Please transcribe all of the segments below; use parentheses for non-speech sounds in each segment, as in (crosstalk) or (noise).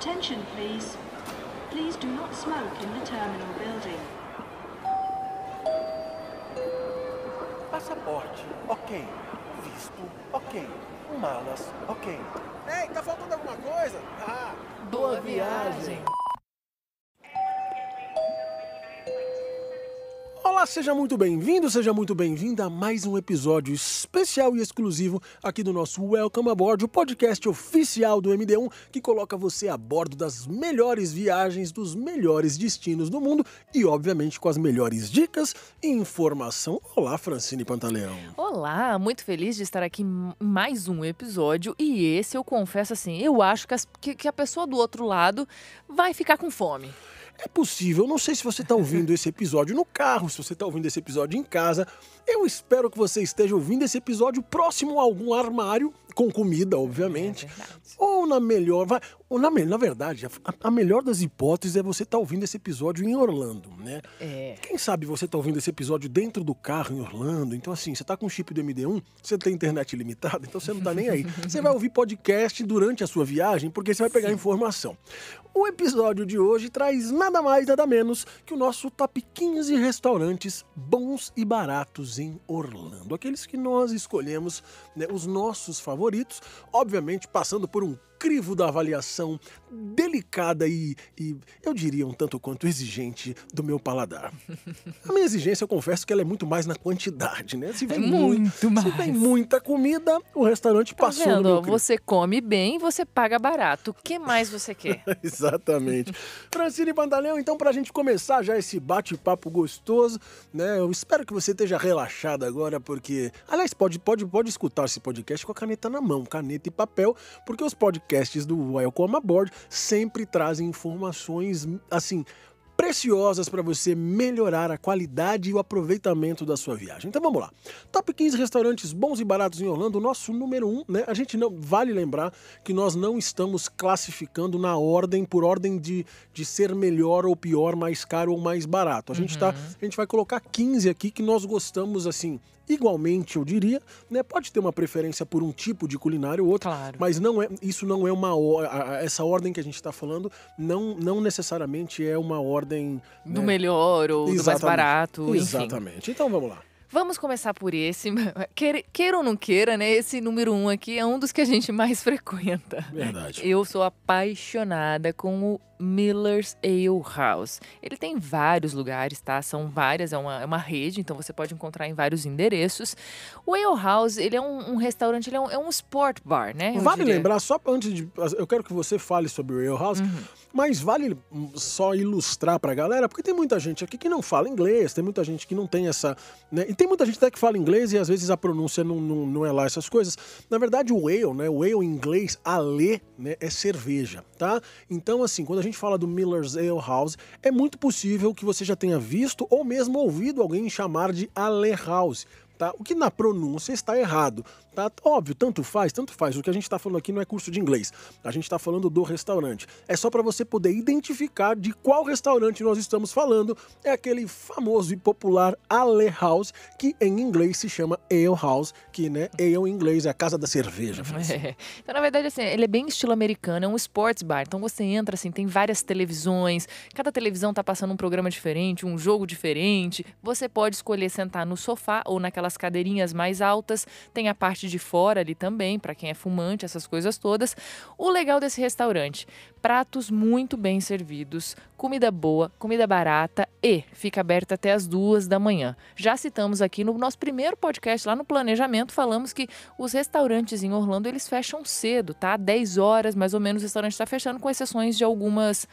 Attention, please. Please do not smoke in the terminal building. Passaporte, ok. Visto, ok. Malas, ok. Ei, tá faltando alguma coisa? Ah. Boa viagem. seja muito bem-vindo, seja muito bem-vinda a mais um episódio especial e exclusivo aqui do nosso Welcome Aboard, o podcast oficial do MD1 que coloca você a bordo das melhores viagens, dos melhores destinos do mundo e, obviamente, com as melhores dicas e informação. Olá, Francine Pantaleão. Olá, muito feliz de estar aqui em mais um episódio e esse eu confesso assim, eu acho que, as, que, que a pessoa do outro lado vai ficar com fome. É possível, eu não sei se você está ouvindo esse episódio no carro, se você está ouvindo esse episódio em casa, eu espero que você esteja ouvindo esse episódio próximo a algum armário, com comida, obviamente. É ou na melhor. Vai, ou na, na verdade, a, a, melhor das hipóteses é você estar tá ouvindo esse episódio em Orlando, né? É. Quem sabe você está ouvindo esse episódio dentro do carro em Orlando. Então, assim, você está com chip do MD1, você tem internet limitada, então você não está nem aí. (laughs) você vai ouvir podcast durante a sua viagem, porque você vai pegar Sim. informação. O episódio de hoje traz nada mais, nada menos que o nosso top 15 restaurantes bons e baratos em Orlando. Aqueles que nós escolhemos, né, os nossos favoritos, obviamente passando por um crivo da avaliação delicada e, e, eu diria um tanto quanto exigente do meu paladar. (laughs) A minha exigência, eu confesso que ela é muito mais na quantidade, né? Se é vem é muito, muito mais. Se vem muita comida, o restaurante tá passou vendo? no Você come bem, você paga barato. O que mais você quer? (laughs) Exatamente. Francine Pantaleão, então para a gente começar já esse bate-papo gostoso, né? Eu espero que você esteja relaxada agora, porque aliás pode pode pode escutar esse podcast com a caneta na mão, caneta e papel, porque os podcasts podcasts do Welcome Aboard sempre trazem informações assim preciosas para você melhorar a qualidade e o aproveitamento da sua viagem. Então vamos lá. Top 15 restaurantes bons e baratos em Orlando, nosso número 1, um, né? A gente não vale lembrar que nós não estamos classificando na ordem por ordem de, de ser melhor ou pior, mais caro ou mais barato. A gente tá, uhum. tá, a gente vai colocar 15 aqui que nós gostamos assim igualmente, eu diria, né? Pode ter uma preferência por um tipo de culinário ou outro, claro. mas não é, isso não é uma essa ordem que a gente está falando não, não necessariamente é uma ordem do né? melhor ou Exatamente. do mais barato, Exatamente. Enfim. Então vamos lá. Vamos começar por esse. (laughs) Queira ou não queira, né? Esse número um aqui é um dos que a gente mais (laughs) frequenta. Verdade. Eu sou apaixonada com o Miller's Ale House. Ele tem vários lugares, tá? São várias, é uma, é uma rede, então você pode encontrar em vários endereços. O Ale House, ele é um, um restaurante, ele é um, é um, sport bar, né? Vale lembrar, só antes de. Eu quero que você fale sobre o Ale House. Uhum mas vale só ilustrar a galera, porque tem muita gente aqui que não fala inglês, tem muita gente que não tem essa. Né? E tem muita gente até que fala inglês e às vezes a pronúncia não, não, não é lá essas coisas. Na verdade, o ale, né? O ale em inglês, ale, né? É cerveja, tá? Então, assim, quando a gente fala do Miller's Ale House, é muito possível que você já tenha visto ou mesmo ouvido alguém chamar de ale house. Tá? O que na pronúncia está errado. Tá? Óbvio, tanto faz, tanto faz. O que a gente está falando aqui não é curso de inglês. A gente está falando do restaurante. É só para você poder identificar de qual restaurante nós estamos falando. É aquele famoso e popular Ale House, que em inglês se chama Ale House, que, né, Ale em inglês é a casa da cerveja. (laughs) É. Então, na verdade, assim, ele é bem estilo americano, é um sports bar. Então, você entra, assim, tem várias televisões, cada televisão tá passando um programa diferente, um jogo diferente. Você pode escolher sentar no sofá ou naquelas cadeirinhas mais altas. Tem a parte parte de fora ali também, para quem é fumante, essas coisas todas. O legal desse restaurante, pratos muito bem servidos, comida boa, comida barata e fica aberta até as duas da manhã. Já citamos aqui no nosso primeiro podcast lá no planejamento, falamos que os restaurantes em Orlando eles fecham cedo, tá? 10 horas mais ou menos o restaurante está fechando, com exceções de algumas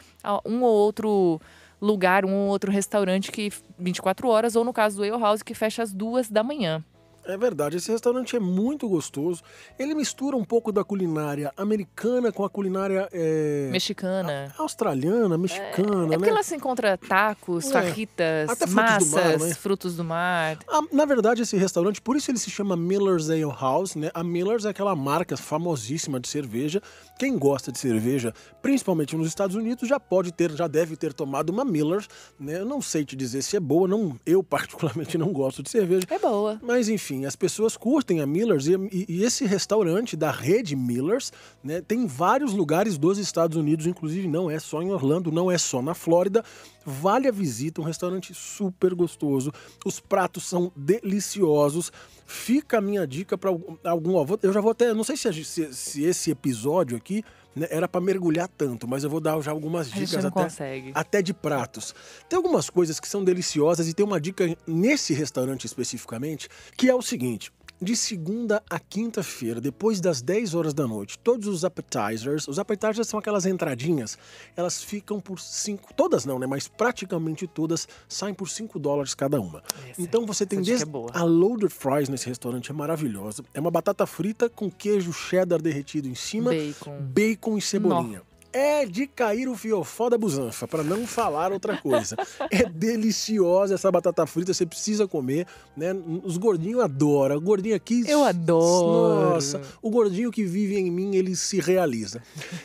um ou outro lugar, um ou outro restaurante que 24 horas ou no caso do Ale House que fecha às duas da manhã. É verdade, esse restaurante é muito gostoso. Ele mistura um pouco da culinária americana com a culinária. É... Mexicana. A, australiana, mexicana. É, é porque né? ela se encontra tacos, é, fajitas, frutos massas, do mar, né? frutos do mar. Ah, na verdade, esse restaurante, por isso ele se chama Miller's Ale House, né? A Miller's é aquela marca famosíssima de cerveja. Quem gosta de cerveja, principalmente nos Estados Unidos, já pode ter, já deve ter tomado uma Miller's, né? Eu não sei te dizer se é boa, não, eu (laughs) particularmente não gosto de cerveja. É boa. Mas enfim Assim, as pessoas curtem a Miller's e, e, esse restaurante da rede Miller's né, tem vários lugares dos Estados Unidos, inclusive não é só em Orlando, não é só na Flórida. Vale a visita, um restaurante super gostoso, os pratos são deliciosos. Fica a minha dica para algum avô. Eu já vou até. Não sei se, se, se esse episódio aqui né, era para mergulhar tanto, mas eu vou dar já algumas dicas até, consegue. até de pratos. Tem algumas coisas que são deliciosas e tem uma dica nesse restaurante especificamente que é o seguinte: de segunda a quinta-feira, depois das 10 horas da noite, todos os appetizers, os appetizers são aquelas entradinhas, elas ficam por 5, todas não, né, mas praticamente todas saem por 5 dólares cada uma. Essa, então você tem desde é a loaded fries nesse restaurante é maravilhosa. É uma batata frita com queijo cheddar derretido em cima, bacon, bacon e cebolinha é de cair o fiofó da busanfa, para não falar outra coisa. É deliciosa essa batata frita, você precisa comer, né? Os gordinhos adoram. O gordinho aqui. Eu adoro. Nossa, o gordinho que vive em mim, ele se realiza.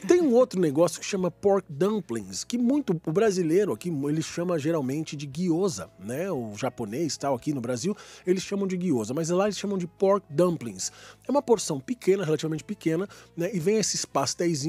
Tem um outro negócio que chama pork dumplings, que muito o brasileiro aqui, ele chama geralmente de gyoza, né? O japonês tal aqui no Brasil, eles chamam de gyoza, mas lá eles chamam de pork dumplings. É uma porção pequena, relativamente pequena, né? E vem esses pastéis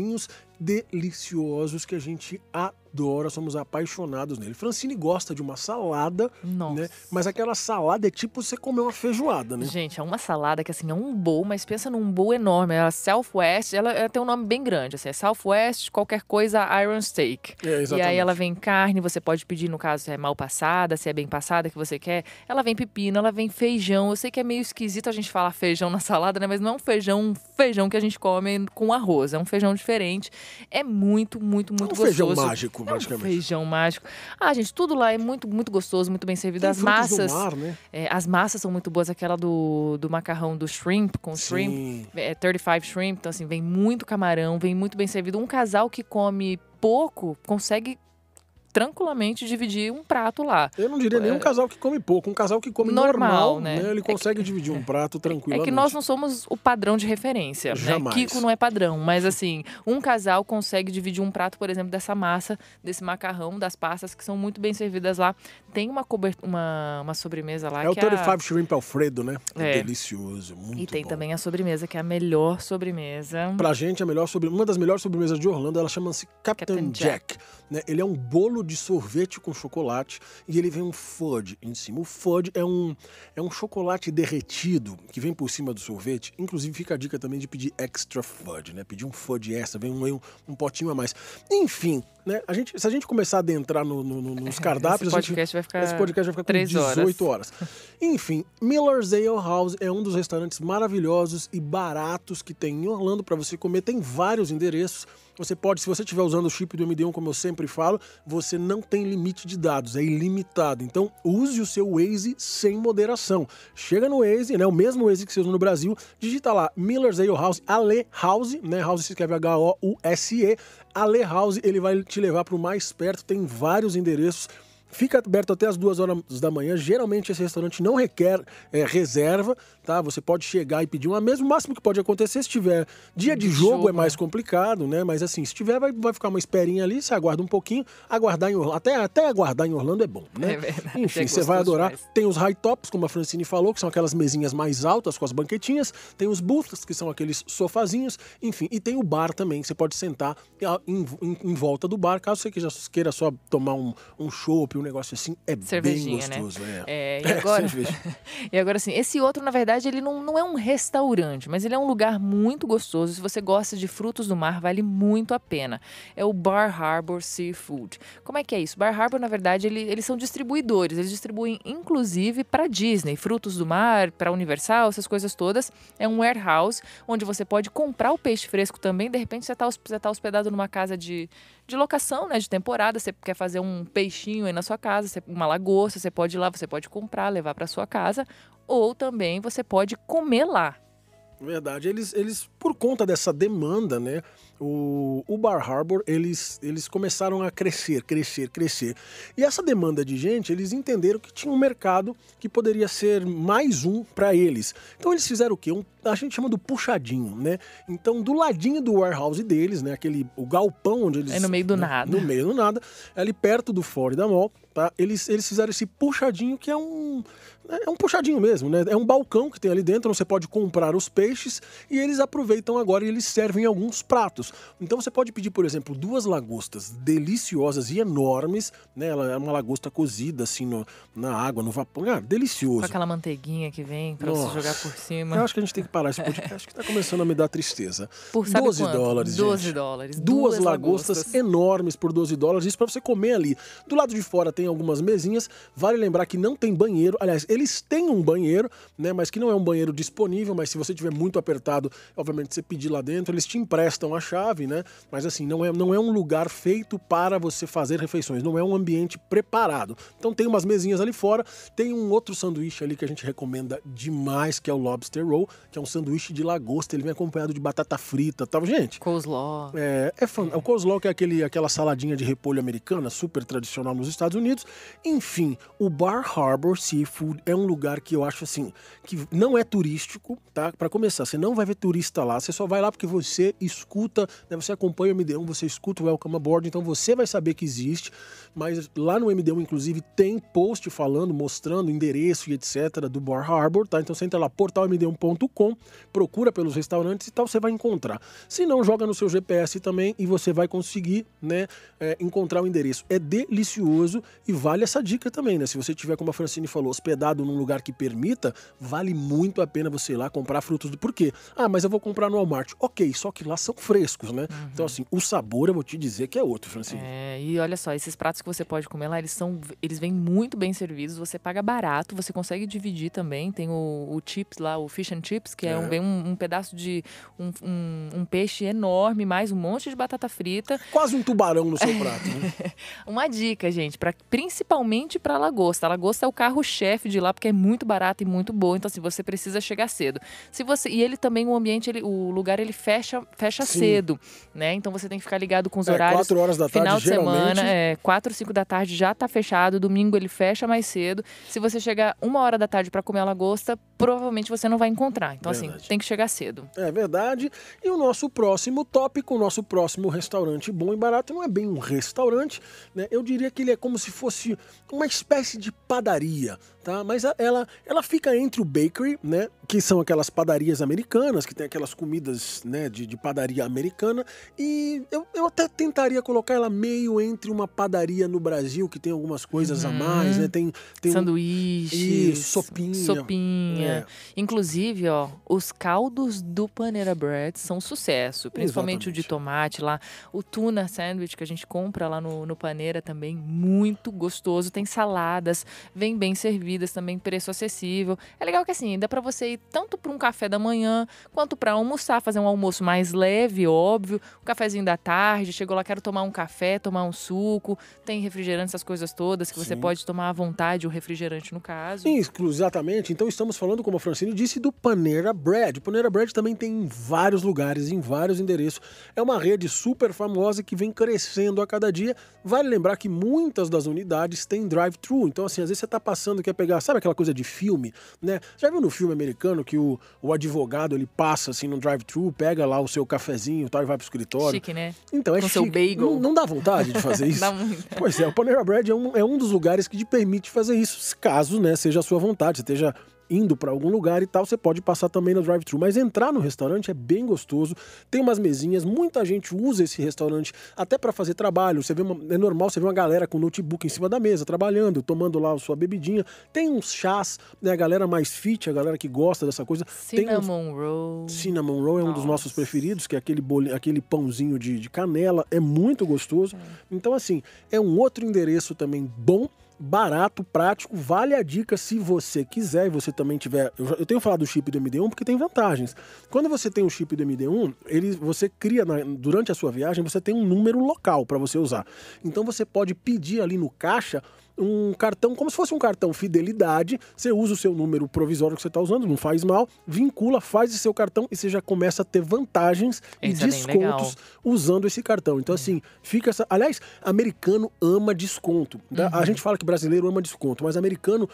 deliciosos deliciosos que a gente adora do somos apaixonados nele. Francine gosta de uma salada, né? Nossa. né? Mas aquela salada é tipo você comer uma feijoada, né? Gente, é uma salada que assim é um bowl, mas pensa num bowl enorme. Ela é Southwest, ela, ela tem um nome bem grande, assim, é Southwest, qualquer coisa Iron Steak. É, exatamente. E aí ela vem carne, você pode pedir no caso se é mal passada, se é bem passada que você quer. Ela vem pepino, ela vem feijão. Eu sei que é meio esquisito a gente falar feijão na salada, né? Mas não é um feijão, um feijão que a gente come com arroz, é um feijão diferente. É muito, muito, muito é um gostoso. Feijão mágico mágico, É um feijão mágico. Ah, gente, tudo lá é muito, muito gostoso, muito bem servido. Tem as massas. Mar, né? é, as massas são muito boas, aquela do, do macarrão do shrimp com Sim. shrimp. É, 35 shrimp. Então, assim, vem muito camarão, vem muito bem servido. Um casal que come pouco consegue tranquilamente dividir um prato lá. Eu não diria nem um é. casal que come pouco, um casal que come normal, normal né? né? Ele é consegue que, é dividir um prato tranquilo. É que nós não somos o padrão de referência, né? Jamais. né? Kiko não é padrão, mas assim, um casal consegue dividir um prato, por exemplo, dessa massa, desse macarrão, das pastas que são muito bem servidas lá. Tem uma uma, uma sobremesa lá é o 35 a... Shrimp Alfredo, né? É. Delicioso, muito E tem bom. também a sobremesa, que é a melhor sobremesa. Pra gente, a melhor sobremesa, uma das melhores sobremesas de Orlando, ela chama-se Captain, Captain, Jack. Jack né? Ele é um bolo de sorvete com chocolate e ele vem um fudge em cima. O fudge é um, é um chocolate derretido que vem por cima do sorvete. Inclusive fica a dica também de pedir extra fudge, né? Pedir um fudge extra, vem um, um, um potinho a mais. Enfim, né? A gente, se a gente começar a adentrar no, no, no, nos (laughs) cardápios, esse podcast, gente, vai, ficar esse podcast vai ficar com 18 horas. horas. (laughs) Enfim, Miller's Ale House é um dos restaurantes maravilhosos e baratos que tem em Orlando para você comer. Tem vários endereços. Você pode, se você estiver usando o chip do MD1, como eu sempre falo, você não tem limite de dados, é ilimitado. Então, use o seu Waze sem moderação. Chega no Waze, né, o mesmo Waze que você usa no Brasil, digita lá Miller's Ale House, Ale House, né, House se escreve H-O-U-S-E, Ale House, ele vai te levar para o mais perto, tem vários endereços Fica aberto até as duas horas da manhã. Geralmente esse restaurante não requer é, reserva, tá? Você pode chegar e pedir uma mesa. O máximo que pode acontecer se tiver dia de, jogo, é mais é. complicado, né? Mas assim, se tiver, vai, vai ficar uma esperinha ali, você aguarda um pouquinho. Aguardar em Orlando, até, até aguardar em Orlando é bom, né? É verdade, Enfim, é você vai adorar. Tem os high tops, como a Francine falou, que são aquelas mesinhas mais altas com as banquetinhas. Tem os booths, que são aqueles sofazinhos. Enfim, e tem o bar também, que você pode sentar ah, em, em, em volta do bar, caso você queira só tomar um, um chopp, um negócio assim é bem né? gostoso. Né? É. É, e (laughs) é, agora, (laughs) e agora assim, esse outro, na verdade, ele não, não é um restaurante, mas ele é um lugar muito gostoso. Se você gosta de frutos do mar, vale muito a pena. É o Bar Harbor Seafood. Como é que é isso? Bar Harbor, na verdade, ele, eles são distribuidores. Eles distribuem, inclusive, para Disney, frutos do mar, para Universal, essas coisas todas. É um warehouse onde você pode comprar o peixe fresco também. De repente, você está tá hospedado numa casa de, de locação, né? De temporada. Você quer fazer um peixinho aí na sua casa, uma lagosta, você pode ir lá, você pode comprar, levar para sua casa. Ou também você pode comer lá. Verdade. Eles, eles por conta dessa demanda, né? O, o Bar Harbor, eles, eles começaram a crescer, crescer, crescer. E essa demanda de gente, eles entenderam que tinha um mercado que poderia ser mais um para eles. Então eles fizeram o quê? Um a gente chama do puxadinho, né? Então, do ladinho do warehouse deles, né? Aquele o galpão onde eles. É no meio do né? nada. No meio do nada, ali perto do Ford da Mall, tá? Eles, eles fizeram esse puxadinho que é um. Né, é um puxadinho mesmo, né? É um balcão que tem ali dentro, onde você pode comprar os peixes e eles aproveitam agora e eles servem alguns pratos. Então você pode pedir, por exemplo, duas lagostas deliciosas e enormes, né? Ela é uma lagosta cozida assim no, na água, no vapor. Ah, delicioso. Com aquela manteiguinha que vem pra Nossa. você jogar por cima. Eu acho que a gente tem que parar esse podcast que está começando a me dar tristeza. Por sabe 12 quanto? dólares, 12 gente. dólares. Duas, duas lagostas, lagostas, enormes por 12 dólares. Isso para você comer ali. Do lado de fora tem algumas mesinhas. Vale lembrar que não tem banheiro. Aliás, eles têm um banheiro, né? Mas que não é um banheiro disponível. Mas se você tiver muito apertado, obviamente você pedir lá dentro, eles te emprestam a chave, né? Mas assim, não é, não é um lugar feito para você fazer refeições. Não é um ambiente preparado. Então tem umas mesinhas ali fora. Tem um outro sanduíche ali que a gente recomenda demais, que é o Lobster Roll, que é um um sanduíche de lagosta, ele vem acompanhado de batata frita tal. Gente. Coleslaw. É, é, é O coleslaw que é aquele, aquela saladinha de repolho americana, super tradicional nos Estados Unidos. Enfim, o Bar Harbor Seafood é um lugar que eu acho assim, que não é turístico, tá? Para começar, você não vai ver turista lá, você só vai lá porque você escuta, né? você acompanha o MD1, você escuta o Welcome Aboard, então você vai saber que existe. Mas lá no MD1, inclusive, tem post falando, mostrando endereço e etc. do Bar Harbor, tá? Então você entra lá, portalmd1.com procura pelos restaurantes e tal, você vai encontrar. Se não, joga no seu GPS também e você vai conseguir né, é, encontrar o endereço. É delicioso e vale essa dica também, né? Se você tiver, como a Francine falou, hospedado num lugar que permita, vale muito a pena você ir lá comprar frutos do porquê. Ah, mas eu vou comprar no Walmart. Ok, só que lá são frescos, né? Uhum. Então, assim, o sabor eu vou te dizer que é outro, Francine. É, e olha só, esses pratos que você pode comer lá, eles são. Eles vêm muito bem servidos, você paga barato, você consegue dividir também. Tem o, o chips lá, o fish and chips, que que é, um, é. bem um, um pedaço de um, um, um, peixe enorme, mais um monte de batata frita. Quase um tubarão no seu prato. Né? (laughs) Uma dica, gente, pra, principalmente para lagosta. A lagosta é o carro-chefe de lá, porque é muito barato e muito boa, então se assim, você precisa chegar cedo. Se você E ele também, o ambiente, ele, o lugar, ele fecha, fecha Sim. cedo, né? Então você tem que ficar ligado com os é, horários. 4 horas da tarde, Final de semana, é, 4, 5 da tarde já tá fechado, domingo ele fecha mais cedo. Se você chegar uma hora da tarde para comer a lagosta, provavelmente você não vai encontrar. Então, assim, tem que chegar cedo. É verdade. E o nosso próximo tópico, o nosso próximo restaurante bom e barato, não é bem um restaurante, né? Eu diria que ele é como se fosse uma espécie de padaria, tá? Mas ela, ela fica entre o bakery, né? Que são aquelas padarias americanas, que tem aquelas comidas, né, de, de padaria americana. E eu, eu até tentaria colocar ela meio entre uma padaria no Brasil, que tem algumas coisas a uhum. mais, né? Tem, tem sanduíche, um... sopinha. Sopinha. É. Inclusive, ó, os caldos do Panera Bread são sucesso, principalmente Exatamente. o de tomate lá. O tuna sandwich que a gente compra lá no, no Panera também, muito gostoso. Tem saladas, vem bem servidas também, preço acessível. É legal que assim, dá para você ir tanto para um café da manhã quanto para almoçar, fazer um almoço mais leve, óbvio. Um cafezinho da tarde, chegou lá, quero tomar um café, tomar um suco. Tem refrigerante, essas coisas todas que Sim. você pode tomar à vontade, o refrigerante no caso. Sim, exatamente. Então estamos falando, como a Francine disse, do Panera Poneira Bread. Bread também tem em vários lugares, em vários endereços. É uma rede super famosa que vem crescendo a cada dia. Vale lembrar que muitas das unidades têm drive-thru. Então, assim, às vezes você está passando e quer pegar, sabe aquela coisa de filme, né? Já viu no filme americano que o, o advogado ele passa assim no drive-thru, pega lá o seu cafezinho tal, e vai pro escritório? Chique, né? Então, é Com chique. seu bagel. Não, não, dá vontade de fazer (laughs) isso? dá muito. Pois é, o Poneira Bread é um, é um dos lugares que te permite fazer isso, caso né, seja a sua vontade, esteja indo para algum lugar e tal, você pode passar também no drive-thru. Mas entrar no restaurante é bem gostoso, tem umas mesinhas, muita gente usa esse restaurante até para fazer trabalho. Você vê uma, é normal você ver uma galera com notebook em cima da mesa, trabalhando, tomando lá a sua bebidinha. Tem uns chás, né? A galera mais fit, a galera que gosta dessa coisa. Cinnamon uns... Roll. Cinnamon Roll é um dos nossos preferidos, que é aquele, bol... aquele pãozinho de, de canela, é muito gostoso. Então, assim, é um outro endereço também bom barato, prático, vale a dica se você quiser e você também tiver. Eu, eu, tenho falado do chip do MD1 porque tem vantagens. Quando você tem o chip do MD1, ele, você cria na, durante a sua viagem, você tem um número local para você usar. Então você pode pedir ali no caixa um cartão, como se fosse um cartão fidelidade. Você usa o seu número provisório que você está usando, não faz mal, vincula, faz o seu cartão e você já começa a ter vantagens e é descontos usando esse cartão. Então, assim, fica essa. Aliás, americano ama desconto. Uhum. A gente fala que brasileiro ama desconto, mas americano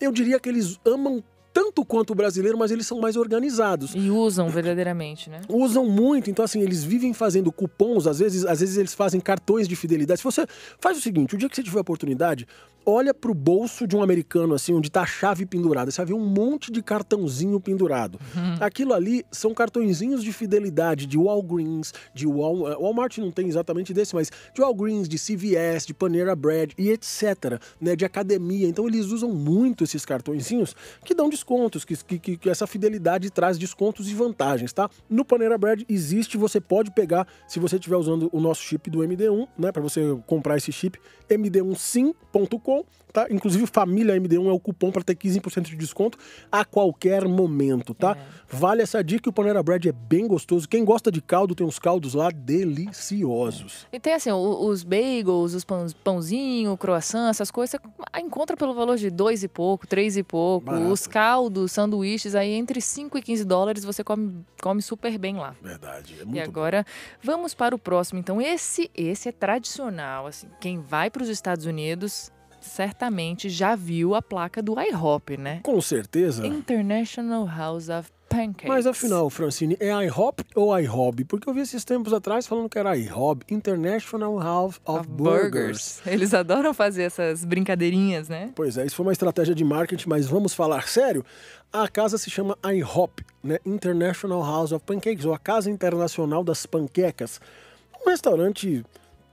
eu diria que eles amam tanto quanto o brasileiro, mas eles são mais organizados. E usam verdadeiramente, né? Usam muito, então assim, eles vivem fazendo cupons, às vezes, às vezes eles fazem cartões de fidelidade. Se você faz o seguinte, o dia que você tiver oportunidade, olha pro bolso de um americano assim, onde tá a chave pendurada, você vai ver um monte de cartãozinho pendurado. Uhum. Aquilo ali são cartõezinhos de fidelidade de Walgreens, de Wal eh, Walmart não tem exatamente desse, mas de Walgreens, de CVS, de Panera Bread e etc, né, de academia. Então eles usam muito esses cartõezinhos que dão desconto descontos, que, que, que essa fidelidade traz descontos e vantagens, tá? No Panera Bread existe, você pode pegar, se você estiver usando o nosso chip do MD1, né? Para você comprar esse chip, md1sim.com tá? Inclusive, família MD1 é o cupom para ter 15% de desconto a qualquer momento, tá? É. Vale essa dica o Panera Bread é bem gostoso. Quem gosta de caldo, tem uns caldos lá deliciosos. É. E tem assim, os bagels, os pãozinhos, pãozinho, croissant, essas coisas, você ah, encontra pelo valor de dois e pouco, três e pouco. Barato. Os caldos, sanduíches, aí entre 5 e 15 dólares você come, come super bem lá. Verdade, é muito E agora, bom. vamos para o próximo. Então, esse, esse é tradicional, assim, quem vai para os Estados Unidos certamente já viu a placa do IHOP, né? Com certeza. International House of Pancakes. Mas afinal, Francine, é IHOP ou IHOB? Porque eu vi esses tempos atrás falando que era IHOB, International House of, of Burgers. Burgers. Eles adoram fazer essas brincadeirinhas, né? Pois é, isso foi uma estratégia de marketing, mas vamos falar sério? A casa se chama IHOP, né? International House of Pancakes, ou a Casa Internacional das Panquecas. Um restaurante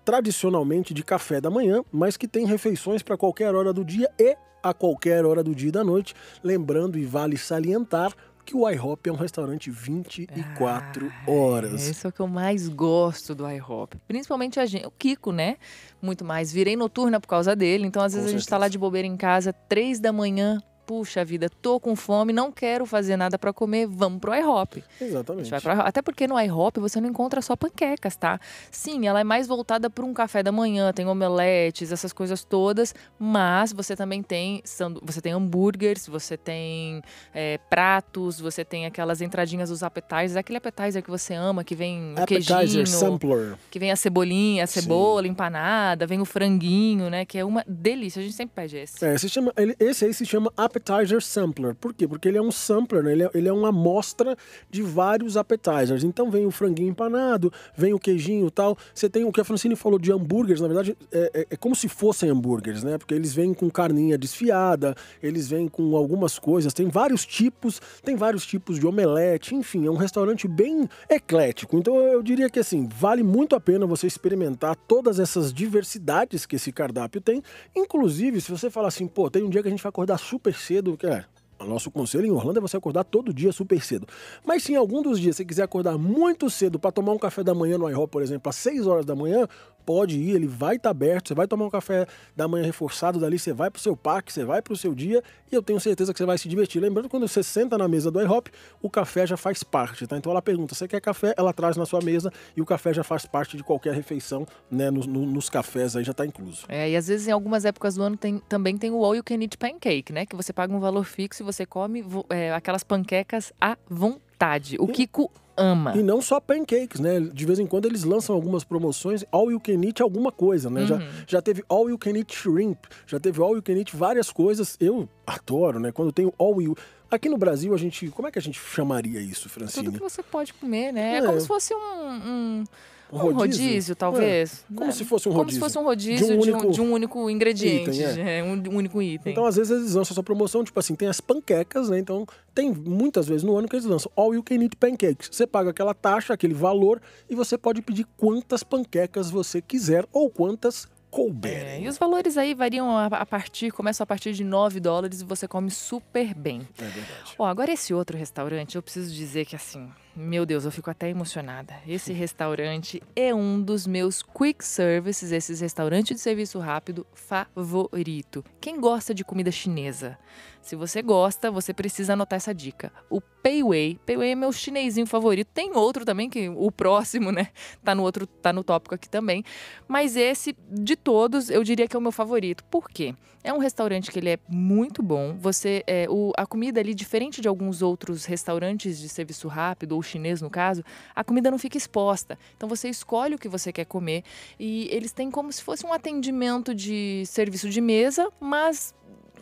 tradicionalmente de café da manhã, mas que tem refeições para qualquer hora do dia e a qualquer hora do dia e da noite. Lembrando, e vale salientar, que o IHOP é um restaurante 24 ah, é horas. É, isso é o que eu mais gosto do IHOP. Principalmente a gente, o Kiko, né? Muito mais. Virei noturna por causa dele. Então, às vezes, Com a gente está lá de bobeira em casa, três da manhã, puxa vida, tô com fome, não quero fazer nada para comer, vamos pro IHOP. Exatamente. Pro IHOP. Até porque no IHOP você não encontra só panquecas, tá? Sim, ela é mais voltada para um café da manhã, tem omeletes, essas coisas todas, mas você também tem, você tem hambúrgueres, você tem é, pratos, você tem aquelas entradinhas dos appetizers, aquele appetizer que você ama, que vem o appetizer, queijinho, sampler. que vem a cebolinha, a cebola Sim. empanada, vem o franguinho, né, que é uma delícia, a gente sempre pede esse. É, se chama, esse aí se chama appetizer appetizer sampler. Por quê? Porque ele é um sampler, né? ele, é, ele é uma amostra de vários appetizers. Então vem o franguinho empanado, vem o queijinho tal. Você tem o que a Francine falou de hambúrgueres, na verdade, é, é, é como se fossem hambúrgueres, né? Porque eles vêm com carninha desfiada, eles vêm com algumas coisas, tem vários tipos, tem vários tipos de omelete, enfim, é um restaurante bem eclético. Então eu diria que assim, vale muito a pena você experimentar todas essas diversidades que esse cardápio tem. Inclusive, se você falar assim, pô, tem um dia que a gente vai acordar super cedo, que é, o nosso conselho em Orlando é você acordar todo dia super cedo. Mas se em algum dos dias você quiser acordar muito cedo para tomar um café da manhã no IHOP, por exemplo, às 6 horas da manhã, pode ir, ele vai estar tá aberto, você vai tomar um café da manhã reforçado dali, você vai para o seu parque, você vai para o seu dia e eu tenho certeza que você vai se divertir. Lembrando quando você senta na mesa do iHop, o café já faz parte, tá? Então ela pergunta, você quer café? Ela traz na sua mesa e o café já faz parte de qualquer refeição, né? Nos, nos cafés aí já está incluso. É, e às vezes em algumas épocas do ano tem, também tem o All You Can Eat Pancake, né? Que você paga um valor fixo e você come é, aquelas panquecas à vontade metade. O e, Kiko ama. E não só pancakes, né? De vez em quando eles lançam algumas promoções, all you can eat alguma coisa, né? Uhum. Já, já teve all you can eat shrimp, já teve all you can eat várias coisas. Eu adoro, né? Quando tem all you... Aqui no Brasil, a gente. Como é que a gente chamaria isso, Francine? Tudo que você pode comer, né? É, é como se fosse um, um um rodízio, rodízio é. talvez. É. Como é. se fosse um rodízio. Como se fosse um rodízio de um, de único, de um único ingrediente, item, é. é um único item. Então, às vezes, eles lançam essa promoção, tipo assim, tem as panquecas, né? Então, tem muitas vezes no ano que eles lançam All You Can Eat Pancakes. Você paga aquela taxa, aquele valor, e você pode pedir quantas panquecas você quiser ou quantas couberem. É, e os valores aí variam a, partir, começam a partir de 9 dólares e você come super bem. É verdade. Ó, agora esse outro restaurante, eu preciso dizer que assim, meu Deus, eu fico até emocionada. Esse (laughs) restaurante é um dos meus quick services, esses restaurantes de serviço rápido favorito. Quem gosta de comida chinesa? Se você gosta, você precisa anotar essa dica. O Payway. Payway é meu chinesinho favorito. Tem outro também, que o próximo, né? Tá no outro, tá no tópico aqui também. Mas esse, de todos, eu diria que é o meu favorito. Por quê? É um restaurante que ele é muito bom. Você, é, o, a comida ali, diferente de alguns outros restaurantes de serviço rápido, ou chinês no caso, a comida não fica exposta. Então você escolhe o que você quer comer e eles têm como se fosse um atendimento de serviço de mesa, mas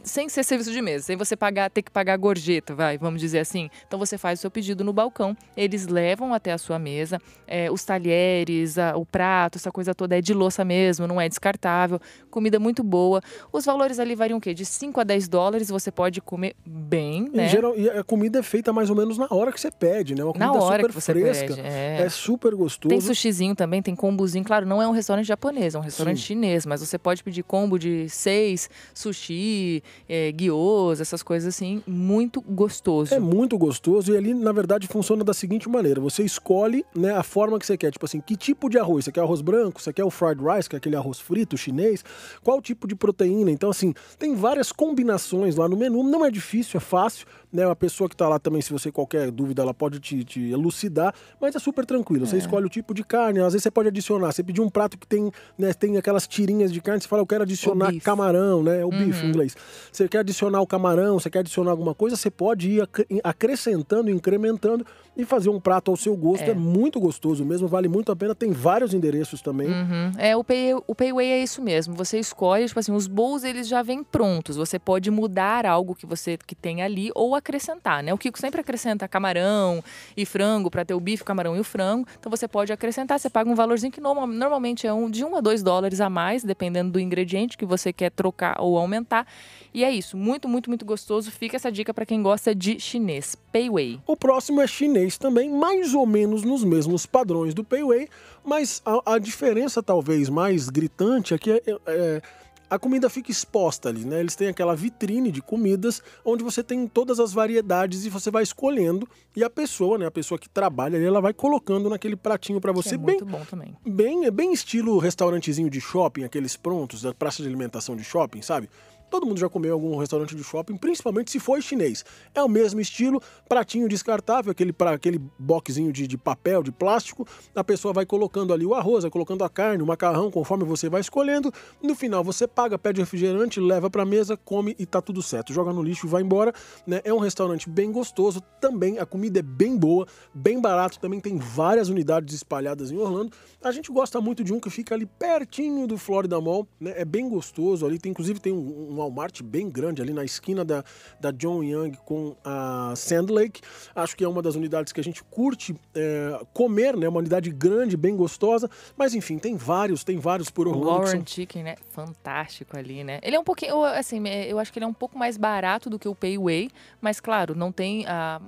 sem ser serviço de mesa, sem você pagar, ter que pagar gorjeta, vai, vamos dizer assim. Então você faz o seu pedido no balcão, eles levam até a sua mesa, é, os talheres, a, o prato, essa coisa toda é de louça mesmo, não é descartável, comida muito boa. Os valores ali variam o quê? De 5 a 10 dólares você pode comer bem, né? Geral, e a comida é feita mais ou menos na hora que você pede, né? Uma comida na hora super que você fresca, pede, é. é. super gostoso. Tem sushizinho também, tem combozinho, claro, não é um restaurante japonês, é um restaurante Sim. chinês, mas você pode pedir combo de seis, sushi, é, guioso, essas coisas assim, muito gostoso. É muito gostoso e ali, na verdade, funciona da seguinte maneira: você escolhe né, a forma que você quer. Tipo assim, que tipo de arroz? Você quer arroz branco? Você quer o fried rice, que é aquele arroz frito chinês? Qual tipo de proteína? Então, assim, tem várias combinações lá no menu. Não é difícil, é fácil né? Uma pessoa que está lá também, se você qualquer dúvida, ela pode te, te elucidar, mas é super tranquilo. É. Você escolhe o tipo de carne, às vezes você pode adicionar. Você pedir um prato que tem, né, tem aquelas tirinhas de carne, você fala, eu quero adicionar camarão, né? O uhum. bife em uhum. inglês. Você quer adicionar o camarão, você quer adicionar alguma coisa, você pode ir acrescentando, incrementando e fazer um prato ao seu gosto. É, é muito gostoso mesmo, vale muito a pena. Tem vários endereços também. Uhum. É, o, pay, o Payway é isso mesmo. Você escolhe, tipo assim, os bowls eles já vêm prontos. Você pode mudar algo que você que tem ali ou acrescentar, né? O Kiko sempre acrescenta camarão e frango para ter o bife, o camarão e o frango. Então você pode acrescentar, você paga um valorzinho que normalmente é um, de 1 um a 2 dólares a mais, dependendo do ingrediente que você quer trocar ou aumentar. E é isso, muito, muito, muito gostoso. Fica essa dica para quem gosta de chinês, Wei. O próximo é chinês também, mais ou menos nos mesmos padrões do Wei, mas a, a diferença talvez mais gritante é que é, é a comida fica exposta ali, né? Eles têm aquela vitrine de comidas onde você tem todas as variedades e você vai escolhendo e a pessoa, né, a pessoa que trabalha ali, ela vai colocando naquele pratinho para você que é bem muito bom também. Bem, é bem estilo restaurantezinho de shopping, aqueles prontos da praça de alimentação de shopping, sabe? Todo mundo já comeu algum restaurante de shopping, principalmente se for chinês. É o mesmo estilo, pratinho descartável, aquele, pra, aquele boxinho de, de papel, de plástico. A pessoa vai colocando ali o arroz, vai colocando a carne, o macarrão, conforme você vai escolhendo. No final você paga, pede refrigerante, leva para mesa, come e tá tudo certo. Joga no lixo e vai embora. Né? É um restaurante bem gostoso também. A comida é bem boa, bem barato. Também tem várias unidades espalhadas em Orlando. A gente gosta muito de um que fica ali pertinho do Florida Mall. Né? É bem gostoso ali. Tem, inclusive tem um, um Walmart bem grande ali na esquina da, da John Young com a Sand Lake. Acho que é uma das unidades que a gente curte é, comer, né? Uma unidade grande, bem gostosa. Mas enfim, tem vários, tem vários por Orlando. Warren são... Chicken, né? Fantástico ali, né? Ele é um pouquinho, assim, eu acho que ele é um pouco mais barato do que o Payway, mas claro, não tem a...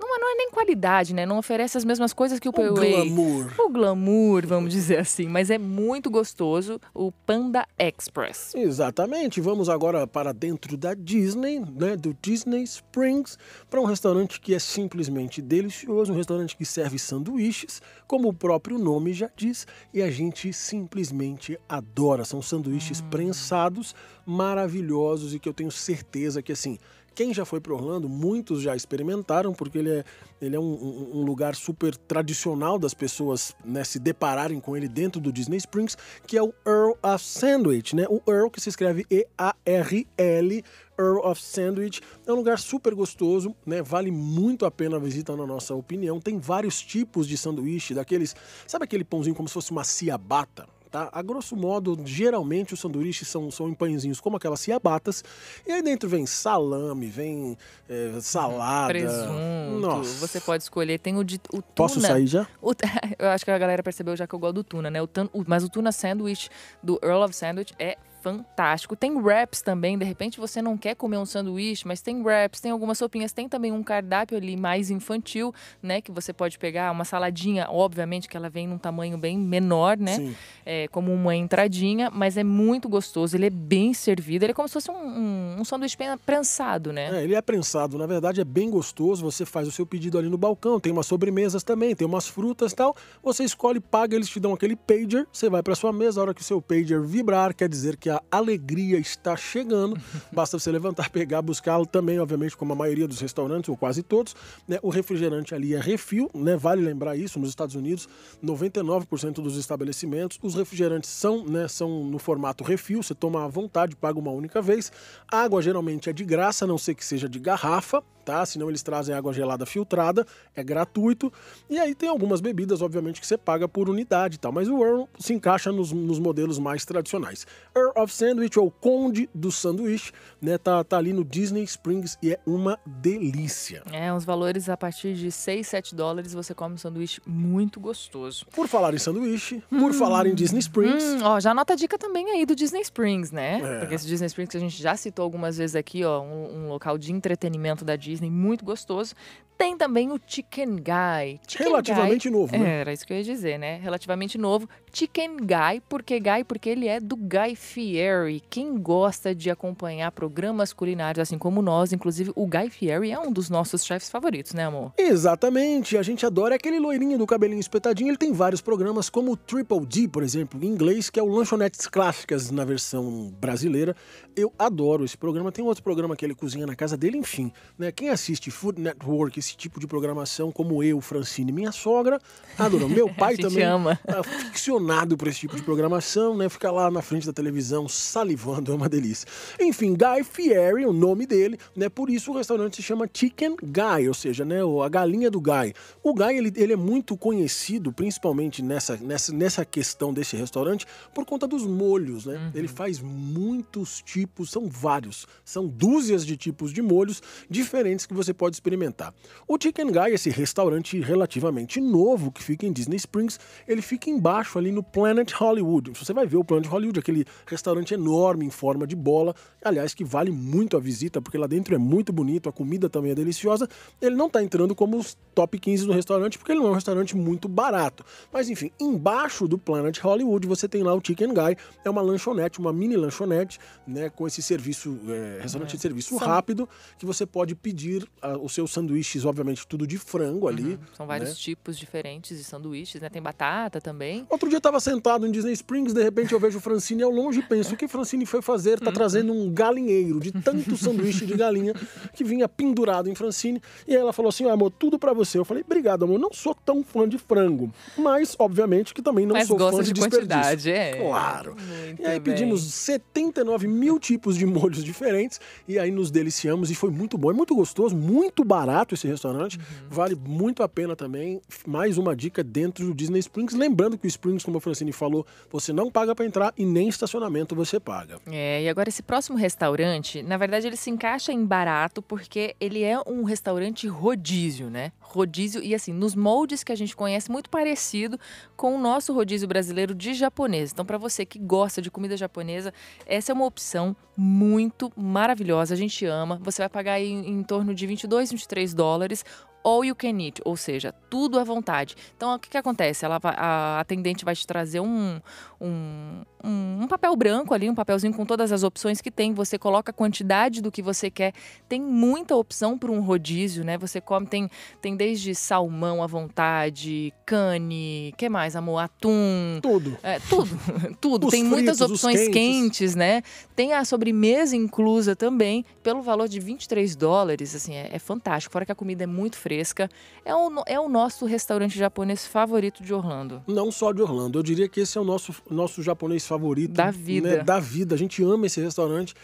Não, não é nem qualidade, né? Não oferece as mesmas coisas que o, o Payway. O glamour. O glamour, vamos dizer assim. Mas é muito gostoso o Panda Express. Exatamente. Vamos agora para dentro da Disney, né, do Disney Springs, para um restaurante que é simplesmente delicioso, um restaurante que serve sanduíches, como o próprio nome já diz, e a gente simplesmente adora. São sanduíches hum. prensados maravilhosos e que eu tenho certeza que assim quem já foi para Orlando, muitos já experimentaram, porque ele é, ele é um, um lugar super tradicional das pessoas né, se depararem com ele dentro do Disney Springs, que é o Earl of Sandwich, né? O Earl que se escreve E-A-R-L, Earl of Sandwich. É um lugar super gostoso, né? Vale muito a pena a visita, na nossa opinião. Tem vários tipos de sanduíche, daqueles. Sabe aquele pãozinho como se fosse uma ciabata tá? A grosso modo, geralmente os sanduíches são, são em pãezinhos como aquelas ciabatas, e aí dentro vem salame, vem é, salada. Presunto, Nossa. você pode escolher, tem o de o tuna. Posso sair já? O, (laughs) eu acho que a galera percebeu já que eu gosto do tuna, né? O, tan, o mas o tuna sandwich do Earl of Sandwich é fantástico. Tem wraps também, de repente você não quer comer um sanduíche, mas tem wraps, tem algumas sopinhas, tem também um cardápio ali mais infantil, né? Que você pode pegar uma saladinha, obviamente que ela vem num tamanho bem menor, né? É, como uma entradinha, mas é muito gostoso, ele é bem servido, ele é como se fosse um, um, um sanduíche prensado, né? É, ele é prensado, na verdade é bem gostoso, você faz o seu pedido ali no balcão, tem umas sobremesas também, tem umas frutas tal, você escolhe, paga, eles te dão aquele pager, você vai para sua mesa, a hora que o seu pager vibrar, quer dizer que a alegria está chegando. (laughs) Basta você levantar, pegar, buscá-lo também, obviamente, como a maioria dos restaurantes, ou quase todos. Né? O refrigerante ali é refil, né? Vale lembrar isso, nos Estados Unidos, 99% dos estabelecimentos, os refrigerantes são, né, são no formato refil, você toma à vontade, paga uma única vez. A água geralmente é de graça, a não ser que seja de garrafa, tá? Senão eles trazem água gelada filtrada, é gratuito. E aí tem algumas bebidas, obviamente, que você paga por unidade e tal, mas o Earl se encaixa nos, nos modelos mais tradicionais. Earl of Sandwich, ou Conde do Sanduíche, né? Tá, tá ali no Disney Springs e é uma delícia. É, uns valores a partir de 6, 7 dólares você come um sanduíche muito gostoso. Por falar em sanduíche, hum, por falar em Disney Springs. Hum, ó, já anota a dica também aí do Disney Springs, né? É. Porque esse Disney Springs que a gente já citou algumas vezes aqui, ó, um, um local de entretenimento da Disney Disney muito gostoso. Tem também o Chicken Guy. Chicken Relativamente Guy, novo, né? Era isso que eu ia dizer, né? Relativamente novo. Chicken Guy, por que Guy? Porque ele é do Guy Fieri. Quem gosta de acompanhar programas culinários assim como nós, inclusive o Guy Fieri é um dos nossos chefes favoritos, né, amor? Exatamente. A gente adora é aquele loirinho do cabelinho espetadinho. Ele tem vários programas como o Triple D, por exemplo, em inglês, que é o Lanchonetes Clássicas na versão brasileira. Eu adoro esse programa. Tem outro programa que ele cozinha na casa dele, enfim. Né? Quem assiste Food Network, esse tipo de programação, como eu, Francine, minha sogra, tá, Meu (laughs) pai também ama. tá ficcionado por esse tipo de programação, né? Fica lá na frente da televisão salivando, é uma delícia. Enfim, Guy Fieri, o nome dele, né? Por isso o restaurante se chama Chicken Guy, ou seja, né, a galinha do Guy. O Guy, ele, ele é muito conhecido, principalmente nessa, nessa, nessa questão desse restaurante, por conta dos molhos, né? Uhum. Ele faz muitos tipos, são vários, são dúzias de tipos de molhos diferentes diferentes que você pode experimentar. O Chicken Guy, esse restaurante relativamente novo que fica em Disney Springs, ele fica embaixo ali no Planet Hollywood. Você vai ver o Planet Hollywood, aquele restaurante enorme em forma de bola, aliás, que vale muito a visita, porque lá dentro é muito bonito, a comida também é deliciosa. Ele não está entrando como os top 15 do restaurante, porque ele não é um restaurante muito barato. Mas enfim, embaixo do Planet Hollywood você tem lá o Chicken Guy, é uma lanchonete, uma mini lanchonete, né, com esse serviço, é, restaurante é. de serviço rápido, que você pode pedir pedir ah, os seus sanduíches, obviamente, tudo de frango ali. Uhum. São né? vários né? tipos diferentes de sanduíches, né? Tem batata também. Outro dia eu estava sentado em Disney Springs, de repente eu vejo Francine ao longe e penso: o que Francine foi fazer? Tá uhum. trazendo um galinheiro de tanto sanduíche de galinha que vinha pendurado em Francine. E ela falou assim: ah, amor, tudo para você. Eu falei: obrigado, amor. Não sou tão fã de frango, mas, obviamente, que também não mas sou fã de, de desperdício. É. Claro. Muito e aí bem. pedimos 79 mil tipos de molhos diferentes e aí nos deliciamos e foi muito bom. É muito gostoso gostoso, muito barato esse restaurante, uhum. vale muito a pena também. Mais uma dica dentro do Disney Springs. Lembrando que o Springs, como a Francine falou, você não paga para entrar e nem estacionamento você paga. É, e agora esse próximo restaurante, na verdade, ele se encaixa em barato porque ele é um restaurante rodízio, né? Rodízio e assim, nos moldes que a gente conhece, muito parecido com o nosso rodízio brasileiro de japonês. Então, para você que gosta de comida japonesa, essa é uma opção muito maravilhosa. A gente ama. Você vai pagar em, em torno torno de 22, 23 dólares, all you can eat, ou seja, tudo à vontade. Então, o que, que acontece? Ela, a atendente vai te trazer um, um, um, papel branco ali, um papelzinho com todas as opções que tem. Você coloca a quantidade do que você quer. Tem muita opção para um rodízio, né? Você come, tem, tem desde salmão à vontade, cane, que mais, amor? Atum. Tudo. É, tudo, (laughs) tudo. Os tem fritos, muitas opções quentes. quentes, né? Tem a sobremesa inclusa também, pelo valor de 23 dólares, assim, é, é fantástico. Fora que a comida é muito fresca. É o, é o nosso restaurante japonês favorito de Orlando. Não só de Orlando, eu diria que esse é o nosso, nosso japonês favorito. Da né, vida. Né? Da vida, a gente ama esse restaurante.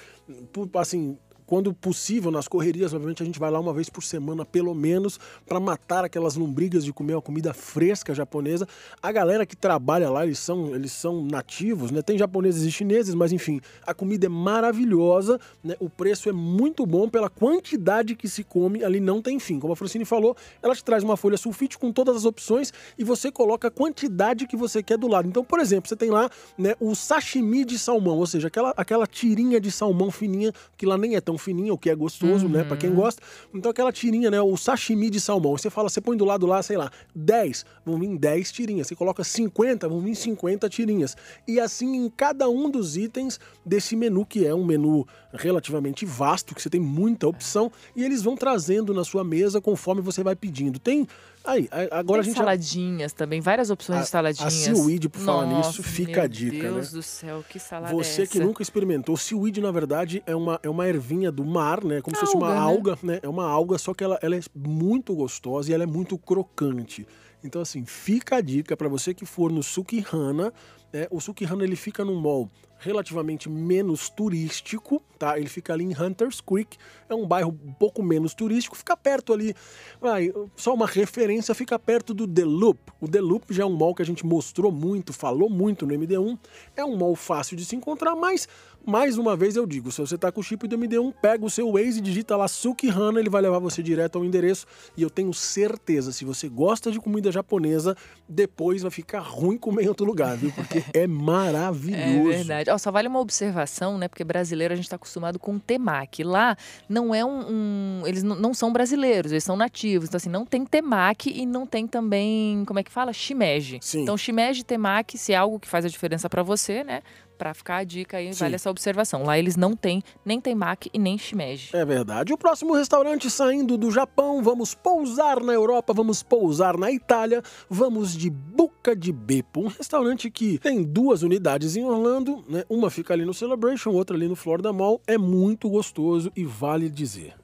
Por, assim, quando possível, nas correrias, obviamente a gente vai lá uma vez por semana, pelo menos, para matar aquelas lombrigas de comer uma comida fresca japonesa. A galera que trabalha lá, eles são, eles são nativos, né? Tem japoneses e chineses, mas enfim, a comida é maravilhosa, né? O preço é muito bom pela quantidade que se come, ali não tem fim. Como a Francine falou, ela te traz uma folha sulfite com todas as opções e você coloca a quantidade que você quer do lado. Então, por exemplo, você tem lá, né, o sashimi de salmão, ou seja, aquela aquela tirinha de salmão fininha que lá nem é tão tão fininha, o que é gostoso, né, uhum. né? Para quem gosta. Então aquela tirinha, né? O sashimi de salmão. Você fala, você põe do lado lá, sei lá, 10, vão vir 10 tirinhas. Você coloca 50, vão vir 50 tirinhas. E assim em cada um dos itens desse menu, que é um menu relativamente vasto, que você tem muita opção, e eles vão trazendo na sua mesa conforme você vai pedindo. Tem Aí, agora Tem a gente saladinhas já... também, várias opções a, de saladinhas. A seaweed, por falar Nossa, nisso, fica a dica, Deus né? Deus do céu, que salada é Você que nunca experimentou, seaweed na verdade é uma, é uma ervinha do mar, né? Como se fosse uma né? alga, né? É uma alga, só que ela, ela é muito gostosa e ela é muito crocante. Então assim, fica a dica para você que for no Sukihana, né? O Sukihana ele fica num mall relativamente menos turístico, tá? Ele fica ali em Hunters Creek, é um bairro um pouco menos turístico, fica perto ali, vai, só uma referência, fica perto do The Loop. O The Loop já é um mall que a gente mostrou muito, falou muito no MD1, é um mall fácil de se encontrar, mas mais uma vez eu digo, se você tá com o chip do MD1, pega o seu Waze, digita lá Sukihana, ele vai levar você direto ao endereço e eu tenho certeza, se você gosta de comida japonesa, depois vai ficar ruim comer em outro lugar, viu? Porque (laughs) é maravilhoso. É verdade. só vale uma observação, né? Porque brasileiro a gente tá acostumado acostumado com temaki. Lá não é um, um eles não são brasileiros, eles são nativos. Então assim, não tem temaki e não tem também, como é que fala? Shimeji. Sim. Então shimeji, temaki, se é algo que faz a diferença para você, né? para ficar a dica aí, Sim. vale essa observação. Lá eles não têm nem temaki e nem shimeji. É verdade. O próximo restaurante saindo do Japão, vamos pousar na Europa, vamos pousar na Itália, vamos de Buca de Beppo, um restaurante que tem duas unidades em Orlando, né? Uma fica ali no Celebration, outra ali no Florida Mall. É muito gostoso e vale dizer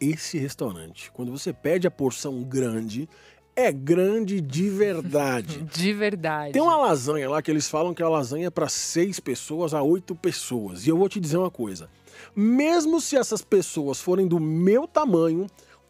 esse restaurante, quando você pede a porção grande, é grande de verdade. (laughs) de verdade. Tem uma lasanha lá que eles falam que é a lasanha é para seis pessoas a oito pessoas. E eu vou te dizer uma coisa: mesmo se essas pessoas forem do meu tamanho,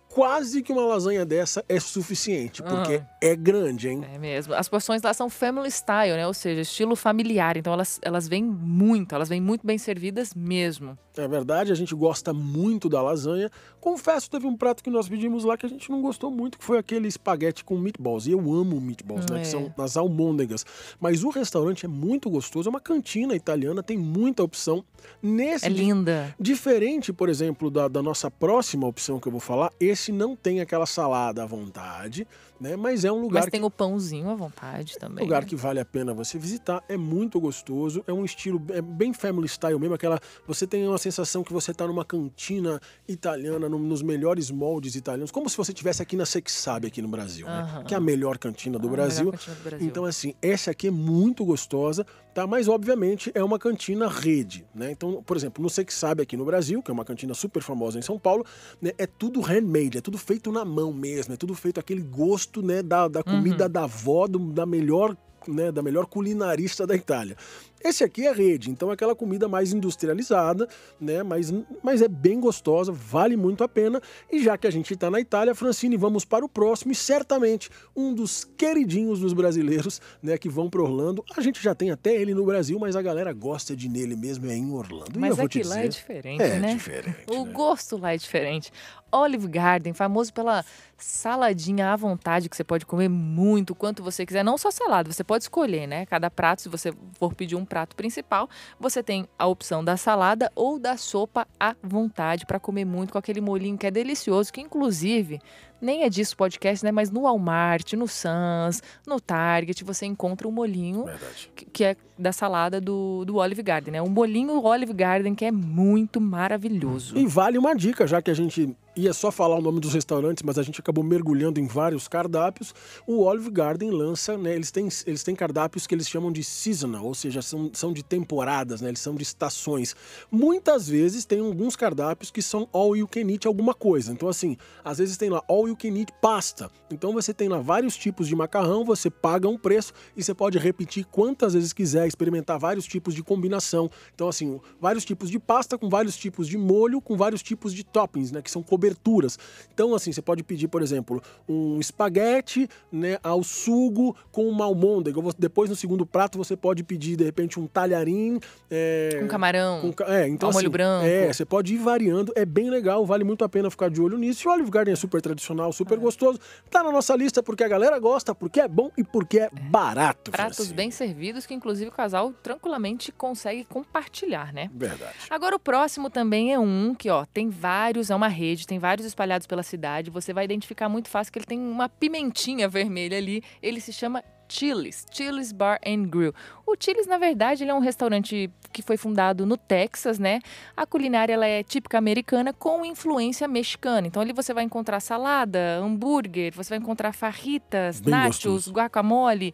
quase que uma lasanha dessa é suficiente, porque ah. é grande, hein? É mesmo. As porções lá são family style, né? Ou seja, estilo familiar. Então elas, elas vêm muito, elas vêm muito bem servidas mesmo. É verdade, a gente gosta muito da lasanha. Confesso, teve um prato que nós pedimos lá que a gente não gostou muito, que foi aquele espaguete com meatballs. E eu amo meatballs, é. né? Que é. são as almôndegas. Mas o restaurante é muito gostoso, é uma cantina italiana, tem muita opção. Nesse é linda. diferente, por exemplo, da, da nossa próxima opção que eu vou falar, esse não tem aquela salada à vontade, né? Mas é um lugar. Mas tem que... o pãozinho à vontade também. É um lugar né? que vale a pena você visitar, é muito gostoso, é um estilo é bem family style mesmo, aquela. Você tem uma sensação que você está numa cantina italiana, no, nos melhores moldes italianos, como se você estivesse aqui na Sexabe, aqui no Brasil, né? que é a melhor cantina do, ah, Brasil. Cantina do Brasil. Então, assim, essa aqui é muito gostosa tá? Mas obviamente é uma cantina rede, né? Então, por exemplo, não sei que sabe aqui no Brasil, que é uma cantina super famosa em São Paulo, né? É tudo handmade, é tudo feito na mão mesmo, é tudo feito aquele gosto, né? Da, da comida uhum. da avó, do, da melhor né, da melhor culinarista da Itália. Esse aqui é rede, então é aquela comida mais industrializada, né? Mas, mas é bem gostosa, vale muito a pena. E já que a gente está na Itália, Francine, vamos para o próximo e certamente um dos queridinhos dos brasileiros, né? Que vão para Orlando. A gente já tem até ele no Brasil, mas a galera gosta de nele mesmo, é em Orlando. Mas aqui é dizer, lá é diferente, é né? Diferente, o né? gosto lá é diferente. Olive Garden, famoso pela saladinha à vontade, que você pode comer muito, quanto você quiser. Não só salada, você pode escolher, né? Cada prato, se você for pedir um prato, prato principal, você tem a opção da salada ou da sopa à vontade para comer muito com aquele molinho que é delicioso, que inclusive nem é disso podcast, né? Mas no Walmart, no Sans, no Target, você encontra o um molinho que, que, é da salada do, do Olive Garden, né? Um molinho Olive Garden que é muito maravilhoso. E vale uma dica, já que a gente ia só falar o nome dos restaurantes, mas a gente acabou mergulhando em vários cardápios. O Olive Garden lança, né? Eles têm, eles têm cardápios que eles chamam de seasonal, ou seja, são, são de temporadas, né? Eles são de estações. Muitas vezes tem alguns cardápios que são all you can eat alguma coisa. Então, assim, às vezes tem lá all all you can eat pasta. Então você tem lá vários tipos de macarrão, você paga um preço e você pode repetir quantas vezes quiser, experimentar vários tipos de combinação. Então assim, vários tipos de pasta com vários tipos de molho, com vários tipos de toppings, né, que são coberturas. Então assim, você pode pedir, por exemplo, um espaguete, né, ao sugo com uma almôndega. Depois no segundo prato você pode pedir de repente um talharim é... com camarão, com, é, então, assim, molho branco. É, você pode ir variando, é bem legal, vale muito a pena ficar de olho nisso. E o Olive Garden é super tradicional internacional super gostoso. Tá na nossa lista porque a galera gosta, porque é bom e porque é barato. Pratos bem servidos que, inclusive, o casal tranquilamente consegue compartilhar, né? Verdade. Agora, o próximo também é um que, ó, tem vários, é uma rede, tem vários espalhados pela cidade. Você vai identificar muito fácil que ele tem uma pimentinha vermelha ali. Ele se chama Chili's, Chili's Bar and Grill. O Chili's, na verdade, é um restaurante que foi fundado no Texas, né? A culinária ela é típica americana com influência mexicana. Então ali você vai encontrar salada, hambúrguer, você vai encontrar farritas, nachos, guacamole,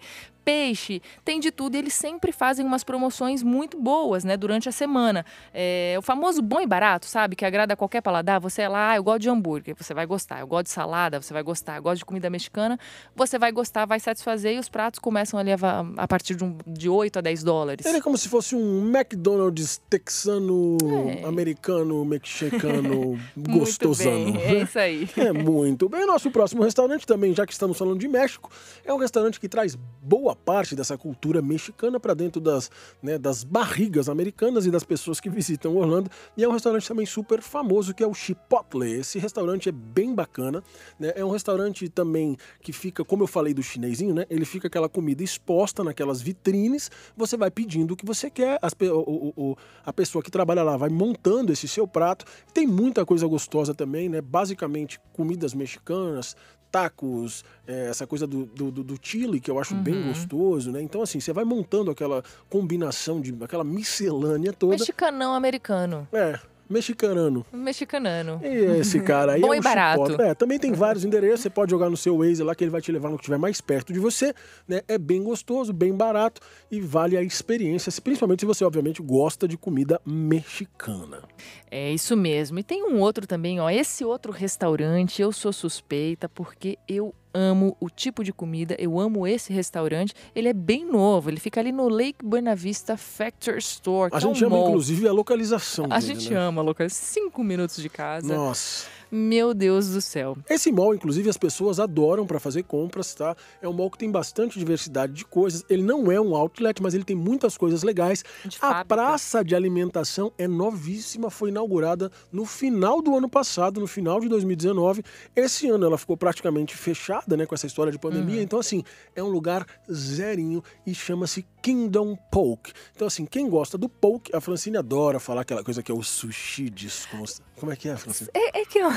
peixe, tem de tudo. E eles sempre fazem umas promoções muito boas, né? Durante a semana. É, o famoso bom e barato, sabe? Que agrada qualquer paladar. Você é lá, ah, eu gosto de hambúrguer, você vai gostar. Eu gosto de salada, você vai gostar. Eu gosto de comida mexicana, você vai gostar, vai satisfazer. E os pratos começam ali a, a partir de, um, de 8 a 10 dólares. Ele é como se fosse um McDonald's texano, é. americano, mexicano, (laughs) gostosano. É isso aí. É muito bem. nosso próximo restaurante também, já que estamos falando de México, é um restaurante que traz boa parte dessa cultura mexicana para dentro das, né, das barrigas americanas e das pessoas que visitam Orlando. E é um restaurante também super famoso que é o Chipotle. Esse restaurante é bem bacana, né? É um restaurante também que fica, como eu falei do chinesinho, né? Ele fica aquela comida exposta naquelas vitrines. Você vai pedindo o que você quer, as, o, o, a pessoa que trabalha lá vai montando esse seu prato. Tem muita coisa gostosa também, né? Basicamente comidas mexicanas, tacos, é, essa coisa do, do, do, chili, que eu acho uhum. bem gostoso, né? Então, assim, você vai montando aquela combinação, de aquela miscelânea toda. Mexicanão americano. É, Mexicanano. Mexicanano. E esse cara aí (laughs) Bom é um barato. É, também tem vários endereços, você pode jogar no seu Waze lá que ele vai te levar no que estiver mais perto de você, né? É bem gostoso, bem barato e vale a experiência, principalmente se você obviamente gosta de comida mexicana. É isso mesmo. E tem um outro também, ó, esse outro restaurante, eu sou suspeita porque eu amo o tipo de comida, eu amo esse restaurante. Ele é bem novo, ele fica ali no Lake Buena Vista Factor Store. A é gente é um ama, mall. inclusive, a localização. A dele, gente né? ama a localização. Cinco minutos de casa. Nossa. Meu Deus do céu. Esse mall, inclusive, as pessoas adoram para fazer compras, tá? É um mall que tem bastante diversidade de coisas. Ele não é um outlet, mas ele tem muitas coisas legais. De a fábrica. praça de alimentação é novíssima, foi inaugurada no final do ano passado, no final de 2019. Esse ano ela ficou praticamente fechada, né, com essa história de pandemia. Uhum. Então, assim, é um lugar zerinho e chama-se Kingdom Poke. Então, assim, quem gosta do poke, a Francine adora falar aquela coisa que é o sushi desconstruído. Como é que é, Francine? É, é que eu...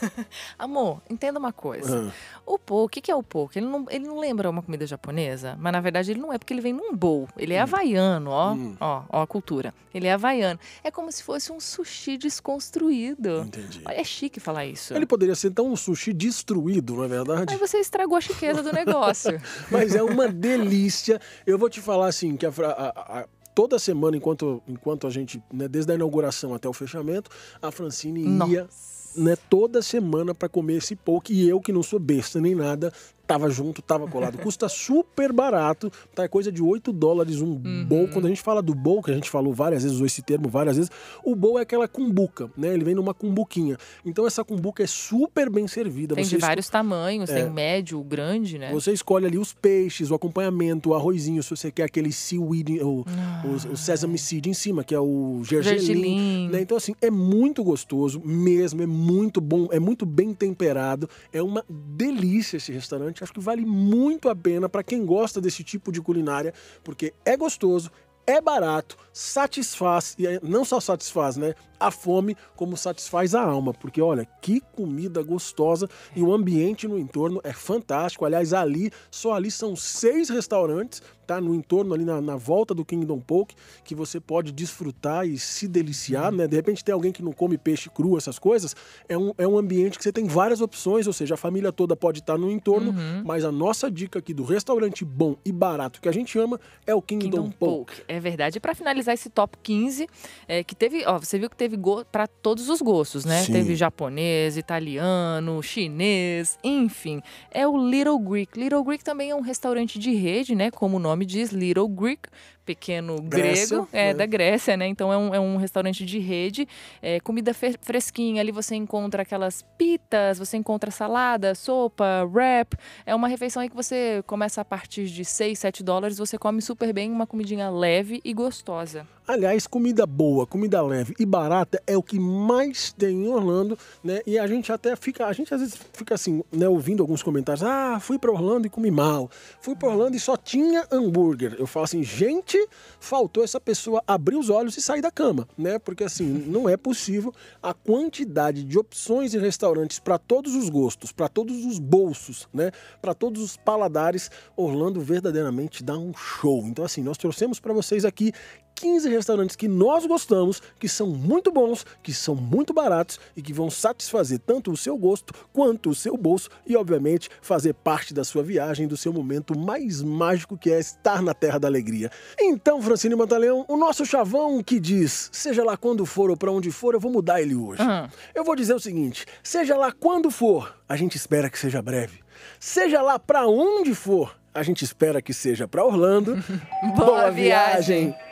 (laughs) Amor, entenda uma coisa. Ah. O poke, o que é o poke? Ele não, ele não lembra uma comida japonesa, mas na verdade ele não é, porque ele vem num bowl. Ele é hum. havaiano, ó, hum. ó, ó, a cultura. Ele é havaiano. É como se fosse um sushi desconstruído. Entendi. Olha, é chique falar isso. Ele poderia ser, então, um sushi destruído, não é verdade? Aí você estragou a chiqueza do negócio. (laughs) mas é uma delícia. Eu vou te falar assim, que a, a, a toda semana, enquanto, enquanto a gente, né, desde a inauguração até o fechamento, a Francine Nossa. ia né, toda semana para comer esse pouco. E eu, que não sou besta nem nada, tava junto, tava colado. Custa super barato, tá? É coisa de 8 dólares um uhum. bowl. Quando a gente fala do bowl, que a gente falou várias vezes, usou esse termo várias vezes, o bowl é aquela cumbuca, né? Ele vem numa cumbuquinha. Então essa cumbuca é super bem servida. Tem Você de vários tamanhos, é. tem o médio, o grande, né? Você escolhe ali os peixes, o acompanhamento, o arrozinho, se você quer aquele seaweed, o, ah, o, o sesame seed em cima, que é o gergelim. gergelim. Né? Então assim, é muito gostoso mesmo, é muito bom, é muito bem temperado. É uma delícia esse restaurante Acho que vale muito a pena para quem gosta desse tipo de culinária, porque é gostoso, é barato, satisfaz, e é, não só satisfaz, né? A fome, como satisfaz a alma. Porque olha, que comida gostosa e o ambiente no entorno é fantástico. Aliás, ali, só ali são seis restaurantes Tá no entorno ali na, na volta do Kingdom Poke que você pode desfrutar e se deliciar, uhum. né? De repente tem alguém que não come peixe cru, essas coisas, é um, é um ambiente que você tem várias opções, ou seja, a família toda pode estar tá no entorno, uhum. mas a nossa dica aqui do restaurante bom e barato que a gente ama é o Kingdom, Kingdom Poke. Poke. É verdade. E para finalizar esse top 15, é, que teve, ó, você viu que teve para todos os gostos, né? Sim. Teve japonês, italiano, chinês, enfim. É o Little Greek. Little Greek também é um restaurante de rede, né? Como o nome nome diz Little Greek, pequeno Grécia, grego, é, né? da Grécia, né? Então é um, é um restaurante de rede, é, comida fresquinha, ali você encontra aquelas pitas, você encontra salada, sopa, wrap. É uma refeição aí que você começa a partir de 6, 7 dólares, você come super bem, uma comidinha leve e gostosa. Aliás, comida boa, comida leve e barata é o que mais tem em Orlando, né? E a gente até fica, a gente às vezes fica assim, né, ouvindo alguns comentários: "Ah, fui para Orlando e comi mal. Fui para Orlando e só tinha hambúrguer". Eu falo assim: "Gente, faltou essa pessoa abrir os olhos e sair da cama, né? Porque assim, (laughs) não é possível a quantidade de opções de restaurantes para todos os gostos, para todos os bolsos, né? Para todos os paladares, Orlando verdadeiramente dá um show. Então assim, nós trouxemos para vocês aqui 15 restaurantes que nós gostamos, que são muito bons, que são muito baratos e que vão satisfazer tanto o seu gosto quanto o seu bolso e, obviamente, fazer parte da sua viagem, do seu momento mais mágico que é estar na Terra da Alegria. Então, Francine Mantaleão, o nosso chavão que diz, seja lá quando for ou para onde for, eu vou mudar ele hoje. Uhum. Eu vou dizer o seguinte, seja lá quando for, a gente espera que seja breve. Seja lá para onde for, a gente espera que seja para Orlando. (laughs) Boa, Boa, viagem. viagem.